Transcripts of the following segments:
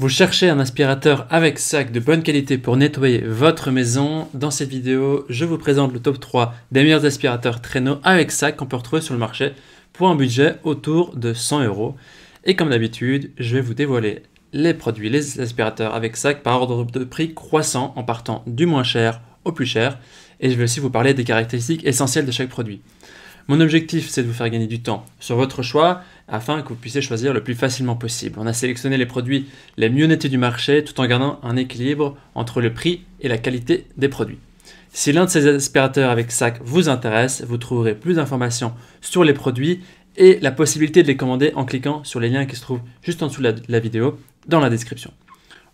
Vous cherchez un aspirateur avec sac de bonne qualité pour nettoyer votre maison. Dans cette vidéo, je vous présente le top 3 des meilleurs aspirateurs traîneaux avec sac qu'on peut retrouver sur le marché pour un budget autour de 100 euros. Et comme d'habitude, je vais vous dévoiler les produits, les aspirateurs avec sac par ordre de prix croissant en partant du moins cher au plus cher. Et je vais aussi vous parler des caractéristiques essentielles de chaque produit. Mon objectif, c'est de vous faire gagner du temps sur votre choix afin que vous puissiez choisir le plus facilement possible. On a sélectionné les produits les mieux nettés du marché tout en gardant un équilibre entre le prix et la qualité des produits. Si l'un de ces aspirateurs avec sac vous intéresse, vous trouverez plus d'informations sur les produits et la possibilité de les commander en cliquant sur les liens qui se trouvent juste en dessous de la vidéo dans la description.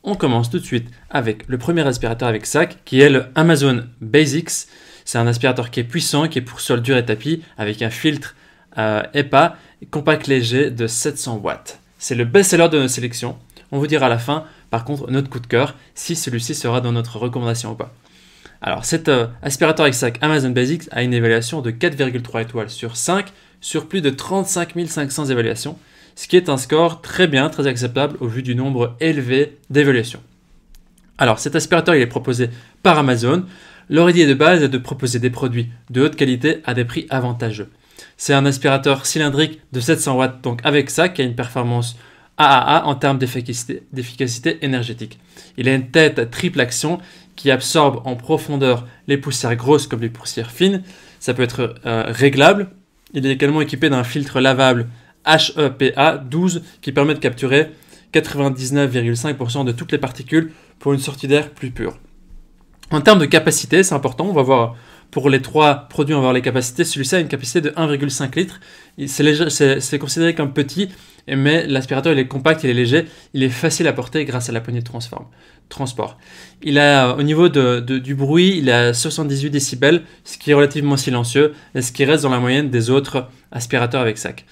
On commence tout de suite avec le premier aspirateur avec sac qui est le Amazon Basics. C'est un aspirateur qui est puissant, qui est pour sol dur et tapis, avec un filtre HEPA euh, EPA compact léger de 700 watts. C'est le best-seller de nos sélections. On vous dira à la fin, par contre, notre coup de cœur, si celui-ci sera dans notre recommandation ou pas. Alors, cet euh, aspirateur X-Sac Amazon Basics a une évaluation de 4,3 étoiles sur 5 sur plus de 35 500 évaluations, ce qui est un score très bien, très acceptable au vu du nombre élevé d'évaluations. Alors, cet aspirateur, il est proposé par Amazon leur idée de base est de proposer des produits de haute qualité à des prix avantageux. C'est un aspirateur cylindrique de 700 watts, donc avec ça, qui a une performance AAA en termes d'efficacité énergétique. Il a une tête à triple action qui absorbe en profondeur les poussières grosses comme les poussières fines. Ça peut être euh, réglable. Il est également équipé d'un filtre lavable HEPA12 qui permet de capturer 99,5% de toutes les particules pour une sortie d'air plus pure. En termes de capacité, c'est important. On va voir pour les trois produits, on va voir les capacités. Celui-ci a une capacité de 1,5 litre. C'est considéré comme petit, mais l'aspirateur est compact, il est léger, il est facile à porter grâce à la poignée de transforme, transport. Il a, au niveau du bruit, il a 78 décibels, ce qui est relativement silencieux et ce qui reste dans la moyenne des autres aspirateurs avec sac.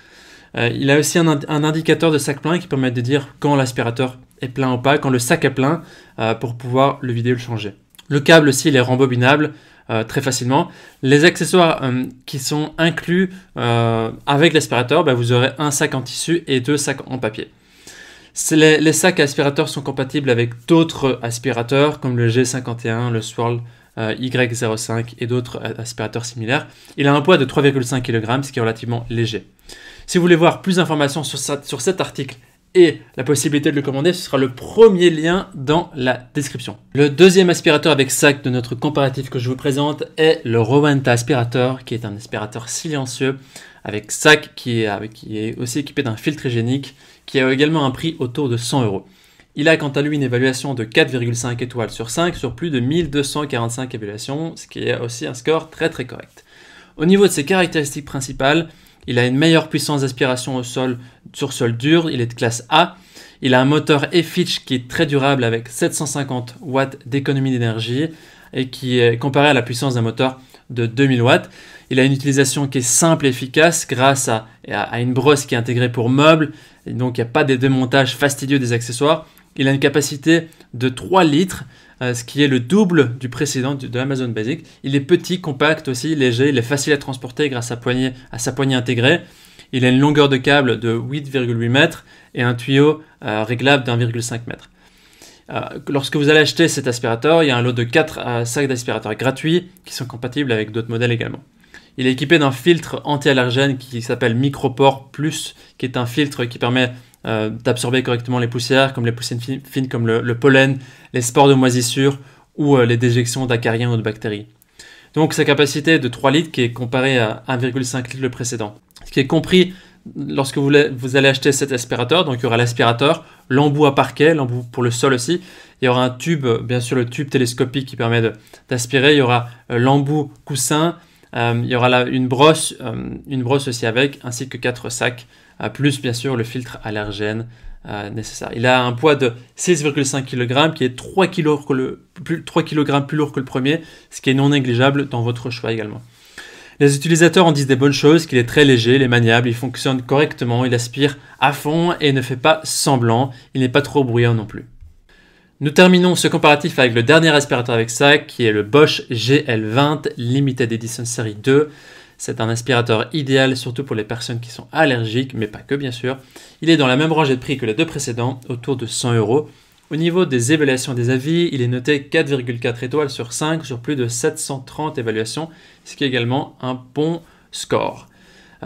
Euh, il a aussi un, indicateur de sac plein qui permet de dire quand l'aspirateur est plein ou pas, quand le sac est plein, euh, pour pouvoir le vidéo le changer. Le câble aussi, est rembobinable euh, très facilement. Les accessoires euh, qui sont inclus euh, avec l'aspirateur, ben, vous aurez un sac en tissu et deux sacs en papier. Les, sacs aspirateurs sont compatibles avec d'autres aspirateurs comme le G51, le Swirl Y05 et d'autres aspirateurs similaires. Il a un poids de 3,5 kg, ce qui est relativement léger. Si vous voulez voir plus d'informations sur cet article et la possibilité de le commander, ce sera le premier lien dans la description. Le deuxième aspirateur avec sac de notre comparatif que je vous présente est le Rowenta aspirateur, qui est un aspirateur silencieux avec sac qui est, qui est aussi équipé d'un filtre hygiénique, qui a également un prix autour de 100 euros. Il a quant à lui une évaluation de 4,5 étoiles sur 5 sur plus de 1245 évaluations, ce qui est aussi un score très très correct. Au niveau de ses caractéristiques principales, il a une meilleure puissance d'aspiration au sol sur sol dur, il est de classe A. Il a un moteur e qui est très durable avec 750 watts d'économie d'énergie et qui est comparé à la puissance d'un moteur de 2000 watts. Il a une utilisation qui est simple et efficace grâce à, à une brosse qui est intégrée pour meubles. Et donc, il n'y a pas de démontage fastidieux des accessoires. Il a une capacité de 3 litres, euh, ce qui est le double du précédent de, l'Amazon Amazon Basic. Il est petit, compact aussi, léger, il est facile à transporter grâce à, sa poignée intégrée. Il a une longueur de câble de 8,8 mètres et un tuyau euh, réglable d'1,5 mètre. Euh, lorsque vous allez acheter cet aspirateur, il y a un lot de 4 sacs d'aspirateurs gratuits qui sont compatibles avec d'autres modèles également. Il est équipé d'un filtre anti-allergène qui s'appelle Microport Plus, qui est un filtre qui permet euh, d'absorber correctement les poussières, comme les poussières fines comme le, pollen, les spores de moisissures ou euh, les déjections d'acariens ou de bactéries. Donc sa capacité est de 3 litres qui est comparée à 1,5 litres le précédent. Ce qui est compris lorsque vous, allez acheter cet aspirateur, donc il y aura l'aspirateur, l'embout à parquet, l'embout pour le sol aussi, il y aura un tube, bien sûr le tube télescopique qui permet d'aspirer, il y aura euh, l'embout coussin, il y aura là une brosse, une brosse aussi avec, ainsi que 4 sacs plus bien sûr le filtre allergène euh, nécessaire. Il a un poids de 6,5 kg qui est 3 kg, plus, lourd que le premier, ce qui est non négligeable dans votre choix également. Les utilisateurs en disent des bonnes choses, qu'il est très léger, il est maniable, il fonctionne correctement, il aspire à fond et ne fait pas semblant, il n'est pas trop bruyant non plus. Nous terminons ce comparatif avec le dernier aspirateur avec sac, qui est le Bosch GL20 Limited Edition Série 2. C'est un aspirateur idéal, surtout pour les personnes qui sont allergiques, mais pas que bien sûr. Il est dans la même rangée de prix que les deux précédents, autour de 100 euros. Au niveau des évaluations des avis, il est noté 4,4 étoiles sur 5 sur plus de 730 évaluations, ce qui est également un bon score.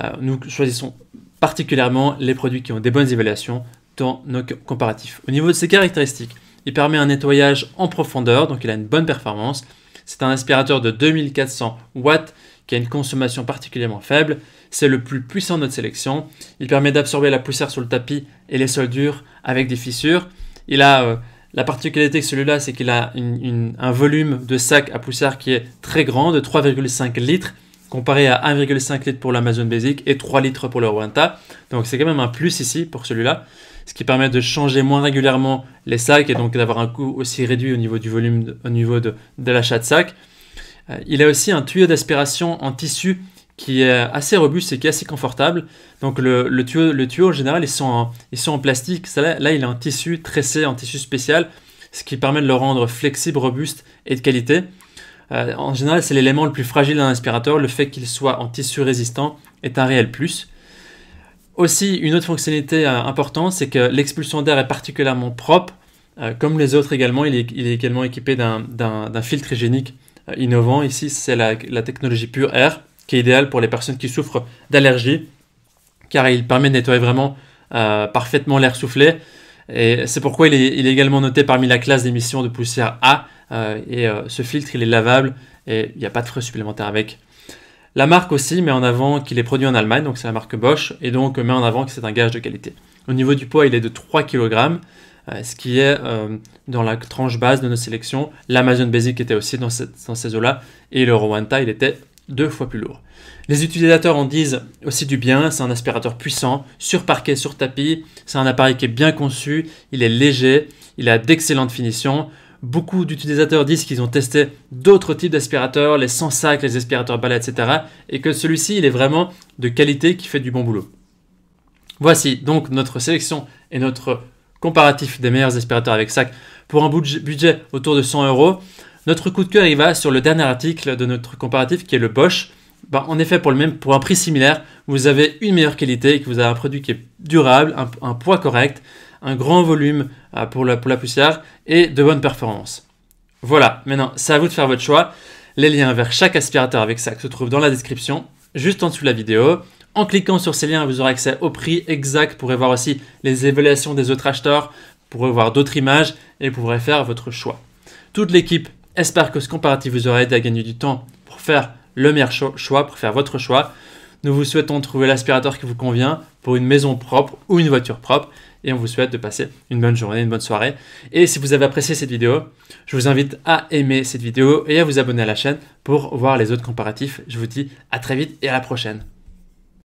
Euh, nous choisissons particulièrement les produits qui ont des bonnes évaluations dans nos comparatifs. Au niveau de ses caractéristiques, il permet un nettoyage en profondeur, donc il a une bonne performance. C'est un aspirateur de 2400 watts qui a une consommation particulièrement faible. C'est le plus puissant de notre sélection. Il permet d'absorber la poussière sur le tapis et les sols durs avec des fissures. Il a euh, la particularité que celui-là, c'est qu'il a un volume de sac à poussière qui est très grand, de 3,5 litres comparé à 1,5 litre pour l'Amazon Basic et 3 litres pour le Rwanda Donc c'est quand même un plus ici pour celui-là, ce qui permet de changer moins régulièrement les sacs et donc d'avoir un coût aussi réduit au niveau du volume, au niveau de, de l'achat de sacs. Euh, il a aussi un tuyau d'aspiration en tissu qui est assez robuste et qui est assez confortable. Donc le, tuyau, le tuyau en général, ils sont en, ils sont en plastique. là, là, il est en tissu tressé, en tissu spécial, ce qui permet de le rendre flexible, robuste et de qualité. Euh, en général, c'est l'élément le plus fragile d'un aspirateur. Le fait qu'il soit en tissu résistant est un réel plus. Aussi, une autre fonctionnalité euh, importante, c'est que l'expulsion d'air est particulièrement propre. Euh, comme les autres également, il est, également équipé d'un filtre hygiénique innovant. Ici, c'est la, technologie Pure Air, qui est idéale pour les personnes qui souffrent d'allergies, car il permet de nettoyer vraiment parfaitement l'air soufflé c'est pourquoi il est, également noté parmi la classe d'émissions de poussière A. Euh, et euh, ce filtre, il est lavable et il n'y a pas de frais supplémentaires avec. La marque aussi met en avant qu'il est produit en Allemagne, donc c'est la marque Bosch, et donc met en avant que c'est un gage de qualité. Au niveau du poids, il est de 3 kg, euh, ce qui est dans la tranche base de nos sélections. L'Amazon Basic était aussi dans, dans ces eaux-là, et le Rwanda, il était deux fois plus lourd. Les utilisateurs en disent aussi du bien, c'est un aspirateur puissant, sur parquet, sur tapis, c'est un appareil qui est bien conçu, il est léger, il a d'excellentes finitions. Beaucoup d'utilisateurs disent qu'ils ont testé d'autres types d'aspirateurs, les sans sac, les aspirateurs balais, etc. et que celui-ci, il est vraiment de qualité qui fait du bon boulot. Voici donc notre sélection et notre comparatif des meilleurs aspirateurs avec sac pour un budget autour de 100 euros. Notre coup de cœur, il va sur le dernier article de notre comparatif qui est le Bosch. Bah, en effet, pour, le même, pour un prix similaire, vous avez une meilleure qualité et que vous avez un produit qui est durable, un, poids correct, un grand volume euh, pour la, poussière et de bonnes performances. Voilà, maintenant c'est à vous de faire votre choix. Les liens vers chaque aspirateur avec ça se trouvent dans la description, juste en dessous de la vidéo. En cliquant sur ces liens, vous aurez accès au prix exact, vous pourrez voir aussi les évaluations des autres acheteurs, vous pourrez voir d'autres images et vous pourrez faire votre choix. Toute l'équipe J'espère que ce comparatif vous aura aidé à gagner du temps pour faire le meilleur choix, pour faire votre choix. Nous vous souhaitons de trouver l'aspirateur qui vous convient pour une maison propre ou une voiture propre. Et on vous souhaite de passer une bonne journée, une bonne soirée. Et si vous avez apprécié cette vidéo, je vous invite à aimer cette vidéo et à vous abonner à la chaîne pour voir les autres comparatifs. Je vous dis à très vite et à la prochaine.